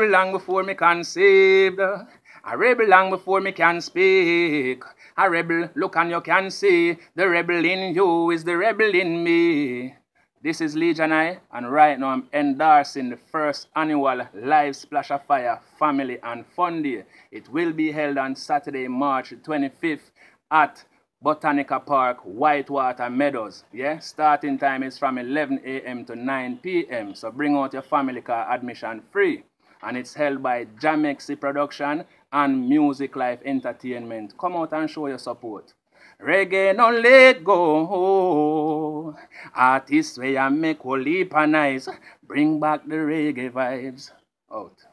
long before me conceived. A rebel long before me can speak. A rebel, look and you can see. The rebel in you is the rebel in me. This is Legion I, and right now I'm endorsing the first annual Live Splash of Fire Family and Fun Day. It will be held on Saturday, March 25th at Botanical Park, Whitewater Meadows. Yeah, starting time is from 11 a.m. to 9 p.m. So bring out your family car, admission free and it's held by Jamexi Production and Music Life Entertainment. Come out and show your support. Reggae no let go. Artists way I make will leap Bring back the reggae vibes. Out.